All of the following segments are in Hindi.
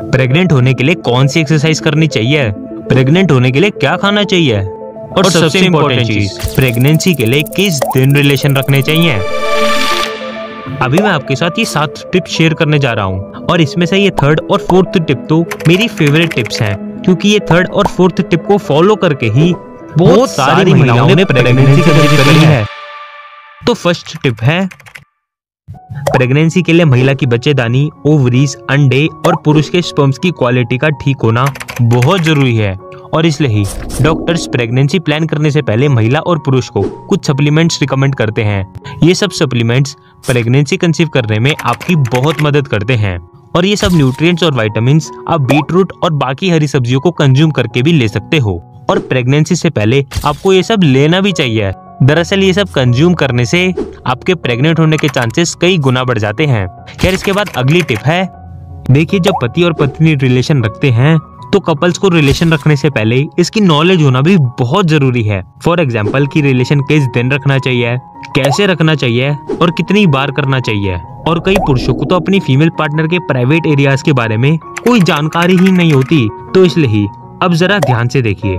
प्रेग्नेंट होने के लिए कौन सी एक्सरसाइज करनी चाहिए प्रेग्नेंट होने के लिए क्या खाना चाहिए और, और सबसे इम्पोर्टेंट चीज प्रेगनेंसी के लिए किस दिन रिलेशन रखने चाहिए अभी मैं आपके साथ ये सात टिप्स शेयर करने जा रहा हूँ और इसमें से ये थर्ड और फोर्थ टिप तो मेरी फेवरेट टिप्स हैं क्योंकि ये थर्ड और फोर्थ टिप को फॉलो करके ही बहुत, सारी महिलाओं ने प्रेगनेंसी ली है तो फर्स्ट टिप है प्रेगनेंसी के लिए महिला की बच्चेदानी ओवरीज अंडे और पुरुष के स्पर्म्स की क्वालिटी का ठीक होना बहुत जरूरी है और इसलिए ही डॉक्टर्स प्रेगनेंसी प्लान करने से पहले महिला और पुरुष को कुछ सप्लीमेंट्स रिकमेंड करते हैं ये सब सप्लीमेंट्स प्रेगनेंसी कंसीव करने में आपकी बहुत मदद करते हैं और ये सब न्यूट्रिएंट्स और विटामिन आप बीटरूट और बाकी हरी सब्जियों को कंज्यूम करके भी ले सकते हो और प्रेगनेंसी से पहले आपको ये सब लेना भी चाहिए दरअसल ये सब कंज्यूम करने से आपके प्रेग्नेंट होने के चांसेस कई गुना बढ़ जाते हैं खैर इसके बाद अगली टिप है देखिए जब पति और पत्नी रिलेशन रखते हैं तो कपल्स को रिलेशन रखने से पहले इसकी नॉलेज होना भी बहुत जरूरी है फॉर एग्जाम्पल की रिलेशन किस दिन रखना चाहिए कैसे रखना चाहिए और कितनी बार करना चाहिए और कई पुरुषों को तो अपनी फीमेल पार्टनर के प्राइवेट एरियाज के बारे में कोई जानकारी ही नहीं होती तो इसलिए अब जरा ध्यान से देखिए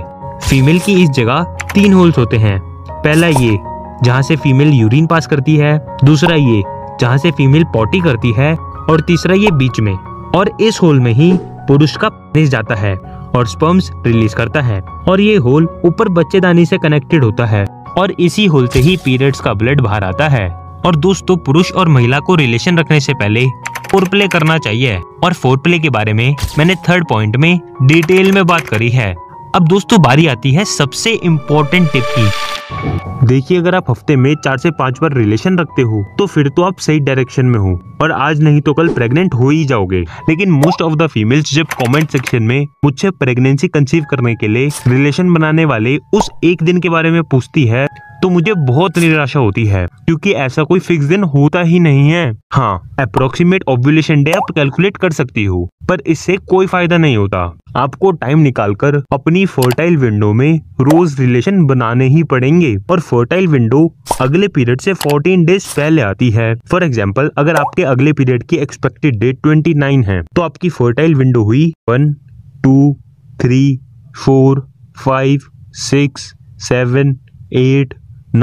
फीमेल की इस जगह तीन होल्स होते हैं पहला ये जहाँ से फीमेल यूरिन पास करती है दूसरा ये जहाँ से फीमेल पॉटी करती है और तीसरा ये बीच में और इस होल में ही पुरुष का पेनिस जाता है और स्पर्म्स रिलीज करता है और ये होल ऊपर बच्चेदानी से कनेक्टेड होता है और इसी होल से ही पीरियड्स का ब्लड बाहर आता है और दोस्तों पुरुष और महिला को रिलेशन रखने से पहले फोरप्ले करना चाहिए और फोरप्ले के बारे में मैंने थर्ड पॉइंट में डिटेल में बात करी है अब दोस्तों बारी आती है सबसे इम्पोर्टेंट टिप की देखिए अगर आप हफ्ते में चार से पांच बार रिलेशन रखते हो तो फिर तो आप सही डायरेक्शन में हो और आज नहीं तो कल प्रेग्नेंट हो ही जाओगे लेकिन मोस्ट ऑफ द फीमेल्स जब कमेंट सेक्शन में मुझसे प्रेगनेंसी कंसीव करने के लिए रिलेशन बनाने वाले उस एक दिन के बारे में पूछती है तो मुझे बहुत निराशा होती है क्योंकि ऐसा कोई फिक्स दिन होता ही नहीं है हाँ अप्रोक्सीमेट ओव्यूलेशन डे आप कैलकुलेट कर सकती हो पर इससे कोई फायदा नहीं होता आपको टाइम निकालकर अपनी फर्टाइल विंडो में रोज रिलेशन बनाने ही पड़ेंगे और फर्टाइल विंडो अगले पीरियड से 14 डेज पहले आती है फॉर एग्जाम्पल अगर आपके अगले पीरियड की एक्सपेक्टेड डेट 29 है तो आपकी फर्टाइल विंडो हुई one two three four five six seven eight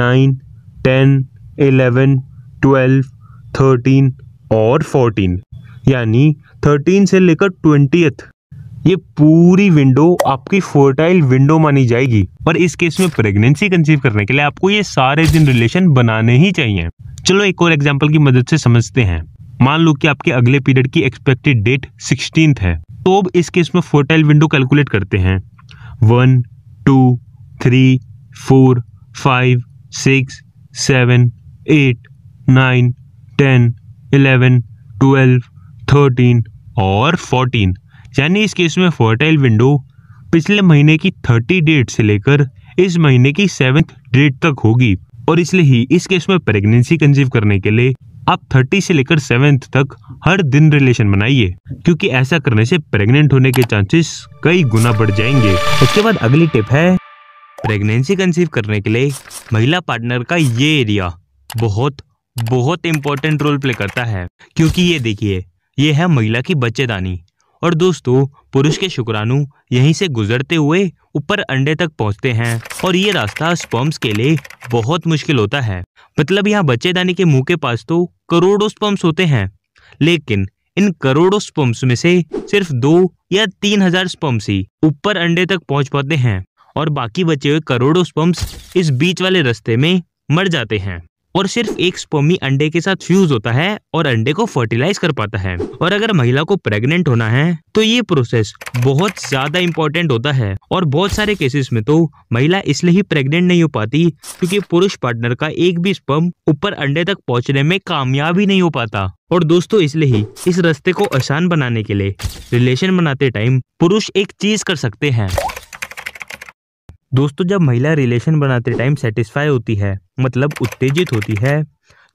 nine ten eleven twelve thirteen और फोर्टीन यानी थर्टीन से लेकर ट्वेंटी ये पूरी विंडो आपकी फोर्टाइल विंडो मानी जाएगी और इस केस में प्रेगनेंसी कंसीव करने के लिए आपको ये सारे दिन रिलेशन बनाने ही चाहिए चलो एक और एग्जाम्पल की मदद से समझते हैं मान लो कि आपके अगले पीरियड की एक्सपेक्टेड डेट सिक्सटीन है तो अब इस केस में फोर्टाइल विंडो कैलकुलेट करते हैं one two three four five six seven eight nine ten eleven twelve thirteen और फोर्टीन यानी इस केस में फर्टाइल विंडो पिछले महीने की थर्टी डेट से लेकर इस महीने की सेवेंथ डेट तक होगी और इसलिए ही इस केस में प्रेगनेंसी कंजीव करने के लिए आप थर्टी से लेकर सेवेंथ तक हर दिन रिलेशन बनाइए क्योंकि ऐसा करने से प्रेग्नेंट होने के चांसेस कई गुना बढ़ जाएंगे उसके बाद अगली टिप है प्रेगनेंसी कंसीव करने के लिए महिला पार्टनर का ये एरिया बहुत बहुत इंपॉर्टेंट रोल प्ले करता है क्योंकि ये देखिए ये है महिला की बच्चेदानी और दोस्तों पुरुष के शुक्राणु यहीं से गुजरते हुए ऊपर अंडे तक पहुंचते हैं और ये रास्ता स्पम्स के लिए बहुत मुश्किल होता है मतलब यहाँ बच्चेदानी के मुंह के पास तो करोड़ों स्पम्स होते हैं लेकिन इन करोड़ों स्पम्स में से सिर्फ दो या तीन हजार स्पम्स ही ऊपर अंडे तक पहुंच पाते हैं और बाकी बचे हुए करोड़ों स्पम्स इस बीच वाले रास्ते में मर जाते हैं और सिर्फ एक स्पर्मी अंडे के साथ फ्यूज होता है और अंडे को फर्टिलाइज कर पाता है और अगर महिला को प्रेग्नेंट होना है तो ये प्रोसेस बहुत ज्यादा इम्पोर्टेंट होता है और बहुत सारे केसेस में तो महिला इसलिए ही प्रेग्नेंट नहीं हो पाती क्योंकि पुरुष पार्टनर का एक भी स्पर्म ऊपर अंडे तक पहुँचने में कामयाब ही नहीं हो पाता और दोस्तों इसलिए ही इस रास्ते को आसान बनाने के लिए रिलेशन बनाते टाइम पुरुष एक चीज कर सकते हैं दोस्तों जब महिला रिलेशन बनाते टाइम सेटिस्फाई होती है मतलब उत्तेजित होती है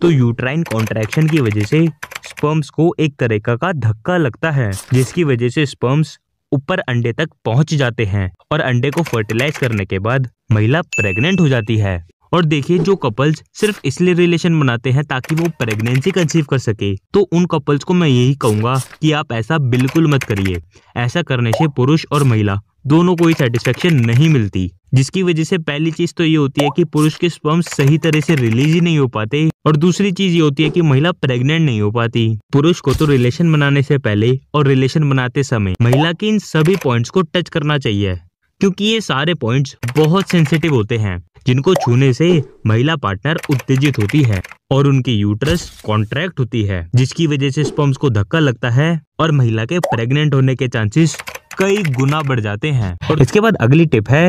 तो यूट्राइन कॉन्ट्रैक्शन की वजह से स्पर्म्स को एक तरह का धक्का लगता है जिसकी वजह से स्पर्म्स ऊपर अंडे तक पहुंच जाते हैं और अंडे को फर्टिलाइज करने के बाद महिला प्रेग्नेंट हो जाती है और देखिए जो कपल्स सिर्फ इसलिए रिलेशन बनाते हैं ताकि वो प्रेगनेंसी कंसीव कर सके तो उन कपल्स को मैं यही कहूंगा कि आप ऐसा बिल्कुल मत करिए ऐसा करने से पुरुष और महिला दोनों को ही सेटिस्फेक्शन नहीं मिलती जिसकी वजह से पहली चीज तो ये होती है कि पुरुष के स्पर्म सही तरह से रिलीज ही नहीं हो पाते और दूसरी चीज ये होती है कि महिला प्रेग्नेंट नहीं हो पाती पुरुष को तो रिलेशन बनाने से पहले और रिलेशन बनाते समय महिला के इन सभी पॉइंट्स को टच करना चाहिए क्योंकि ये सारे पॉइंट्स बहुत सेंसिटिव होते हैं जिनको छूने से महिला पार्टनर उत्तेजित होती है और उनकी यूट्रस कॉन्ट्रैक्ट होती है जिसकी वजह से स्पर्म्स को धक्का लगता है और महिला के प्रेग्नेंट होने के चांसेस कई गुना बढ़ जाते हैं और इसके बाद अगली टिप है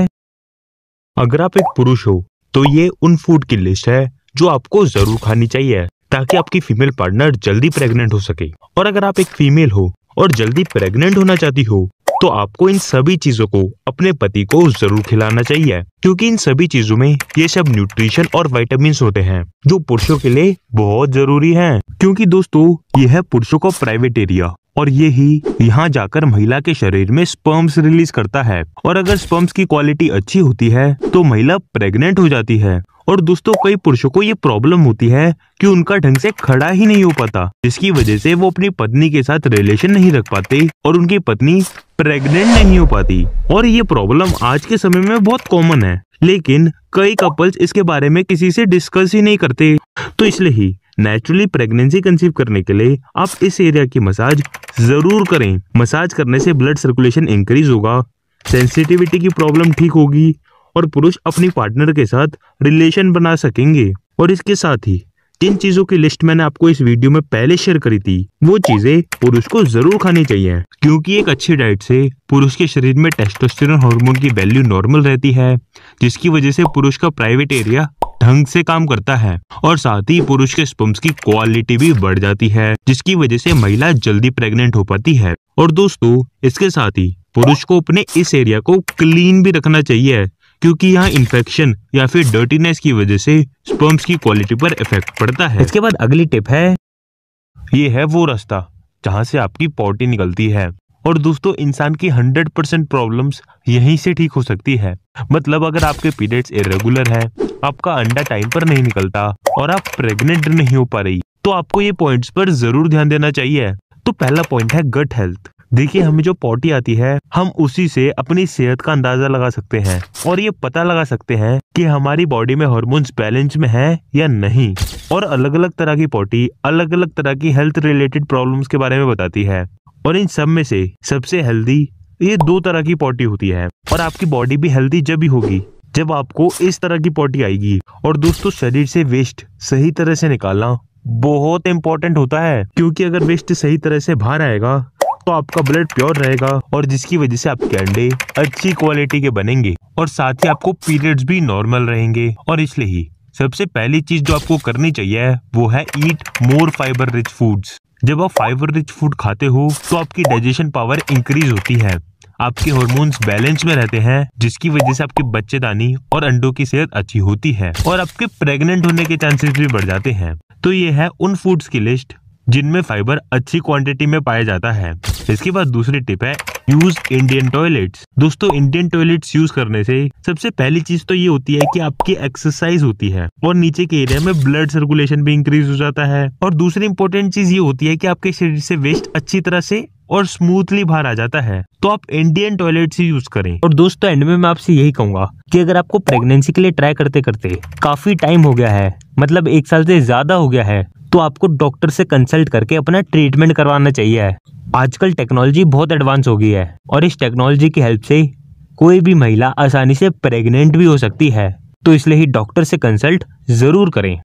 अगर आप एक पुरुष हो तो ये उन फूड की लिस्ट है जो आपको जरूर खानी चाहिए ताकि आपकी फीमेल पार्टनर जल्दी प्रेग्नेंट हो सके और अगर आप एक फीमेल हो और जल्दी प्रेग्नेंट होना चाहती हो तो आपको इन सभी चीजों को अपने पति को जरूर खिलाना चाहिए क्योंकि इन सभी चीजों में ये सब न्यूट्रिशन और वाइटामिन होते हैं जो पुरुषों के लिए बहुत जरूरी हैं क्योंकि दोस्तों ये है पुरुषों का प्राइवेट एरिया और ये ही यहाँ जाकर महिला के शरीर में स्पर्म्स रिलीज करता है और अगर स्पर्म्स की क्वालिटी अच्छी होती है तो महिला प्रेग्नेंट हो जाती है और दोस्तों कई पुरुषों को ये प्रॉब्लम होती है कि उनका ढंग से खड़ा ही नहीं हो पाता जिसकी वजह से वो अपनी पत्नी के साथ रिलेशन नहीं रख पाते और उनकी पत्नी प्रेग्नेंट नहीं हो पाती और ये प्रॉब्लम आज के समय में बहुत कॉमन है लेकिन कई कपल्स इसके बारे में किसी से डिस्कस ही नहीं करते तो इसलिए ही नेचुरली प्रेगनेंसी कंसीव करने के लिए आप इस एरिया की मसाज ज़रूर करें मसाज करने से ब्लड सर्कुलेशन इंक्रीज होगा सेंसिटिविटी की प्रॉब्लम ठीक होगी और पुरुष अपनी पार्टनर के साथ रिलेशन बना सकेंगे और इसके साथ ही जिन चीजों की लिस्ट मैंने आपको इस वीडियो में पहले शेयर करी थी वो चीजें पुरुष को जरूर खानी चाहिए क्योंकि एक अच्छी डाइट से पुरुष के शरीर में टेस्टोस्टेरोन हार्मोन की वैल्यू नॉर्मल रहती है जिसकी वजह से पुरुष का प्राइवेट एरिया ढंग से काम करता है और साथ ही पुरुष के स्पम्स की क्वालिटी भी बढ़ जाती है जिसकी वजह से महिला जल्दी प्रेग्नेंट हो पाती है और दोस्तों इसके साथ ही पुरुष को अपने इस एरिया को क्लीन भी रखना चाहिए क्योंकि यहाँ इन्फेक्शन या फिर डर्टीनेस की वजह से स्पम्स की क्वालिटी पर इफेक्ट पड़ता है इसके बाद अगली टिप है ये है वो रास्ता जहाँ से आपकी पॉटी निकलती है और दोस्तों इंसान की 100 परसेंट प्रॉब्लम्स यहीं से ठीक हो सकती है मतलब अगर आपके पीरियड्स इरेगुलर हैं, आपका अंडा टाइम पर नहीं निकलता और आप प्रेग्नेंट नहीं हो पा रही तो आपको ये पॉइंट्स पर जरूर ध्यान देना चाहिए तो पहला पॉइंट है गट हेल्थ देखिए हमें जो पॉटी आती है हम उसी से अपनी सेहत का अंदाजा लगा सकते हैं और ये पता लगा सकते हैं कि हमारी बॉडी में हॉर्मोन्स बैलेंस में हैं या नहीं और अलग अलग तरह की पॉटी अलग अलग तरह की हेल्थ रिलेटेड प्रॉब्लम्स के बारे में बताती है और इन सब में से सबसे हेल्दी ये दो तरह की पॉटी होती है और आपकी बॉडी भी हेल्दी जब ही होगी जब आपको इस तरह की पॉटी आएगी और दोस्तों शरीर से वेस्ट सही तरह से निकालना बहुत इंपॉर्टेंट होता है क्योंकि अगर वेस्ट सही तरह से बाहर आएगा तो आपका ब्लड प्योर रहेगा और जिसकी वजह से आपके अंडे अच्छी क्वालिटी के बनेंगे और साथ ही आपको पीरियड्स भी नॉर्मल रहेंगे और इसलिए ही सबसे पहली चीज जो आपको करनी चाहिए वो है eat more fibre rich foods जब आप फाइबर रिच फूड खाते हो तो आपकी डाइजेशन पावर इंक्रीज होती है आपके हॉर्मोन्स बैलेंस में रहते हैं जिसकी वजह से आपके बच्चेदानी और अंडों की सेहत अच्छी होती है और आपके प्रेग्नेंट होने के चांसेस भी बढ़ जाते हैं तो ये है उन फूड्स की लिस्ट जिनमें फाइबर अच्छी क्वांटिटी में पाया जाता है इसके बाद दूसरी टिप है यूज इंडियन टॉयलेट्स दोस्तों इंडियन टॉयलेट्स यूज करने से सबसे पहली चीज तो ये होती है कि आपकी एक्सरसाइज होती है और नीचे के एरिया में ब्लड सर्कुलेशन भी इंक्रीज हो जाता है और दूसरी इंपॉर्टेंट चीज ये होती है कि आपके शरीर से वेस्ट अच्छी तरह से और स्मूथली बाहर आ जाता है तो आप इंडियन टॉयलेट से यूज करें और दोस्तों एंड में मैं आपसे यही कहूंगा कि अगर आपको प्रेगनेंसी के लिए ट्राई करते करते काफी टाइम हो गया है मतलब एक साल से ज्यादा हो गया है तो आपको डॉक्टर से कंसल्ट करके अपना ट्रीटमेंट करवाना चाहिए आजकल टेक्नोलॉजी बहुत एडवांस हो गई है और इस टेक्नोलॉजी की हेल्प से कोई भी महिला आसानी से प्रेग्नेंट भी हो सकती है तो इसलिए ही डॉक्टर से कंसल्ट ज़रूर करें